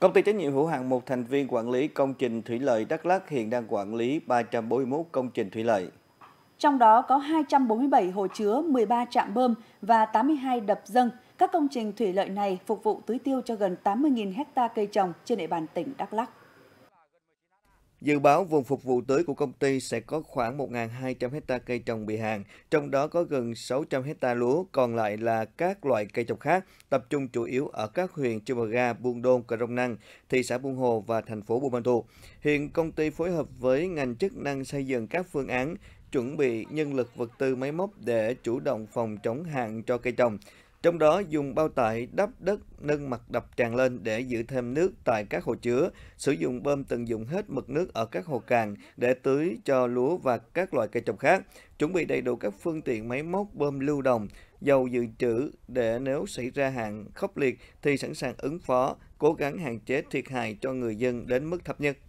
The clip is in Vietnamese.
Công ty trách nhiệm hữu hạn một thành viên quản lý công trình thủy lợi Đắk Lắk hiện đang quản lý 341 công trình thủy lợi. Trong đó có 247 hồ chứa, 13 trạm bơm và 82 đập dâng. Các công trình thủy lợi này phục vụ tưới tiêu cho gần 80.000 hecta cây trồng trên địa bàn tỉnh Đắk Lắk. Dự báo vùng phục vụ tưới của công ty sẽ có khoảng 1.200 hecta cây trồng bị hạn, trong đó có gần 600 hecta lúa, còn lại là các loại cây trồng khác, tập trung chủ yếu ở các huyện Chư Bà Ga, Buôn Đôn, Cà Rông Năng, thị xã Buôn Hồ và thành phố Buôn Ma Thuột. Hiện công ty phối hợp với ngành chức năng xây dựng các phương án chuẩn bị nhân lực vật tư máy móc để chủ động phòng chống hạn cho cây trồng. Trong đó dùng bao tải đắp đất nâng mặt đập tràn lên để giữ thêm nước tại các hồ chứa, sử dụng bơm tận dụng hết mực nước ở các hồ càng để tưới cho lúa và các loại cây trồng khác, chuẩn bị đầy đủ các phương tiện máy móc bơm lưu đồng, dầu dự trữ để nếu xảy ra hạn khốc liệt thì sẵn sàng ứng phó, cố gắng hạn chế thiệt hại cho người dân đến mức thấp nhất.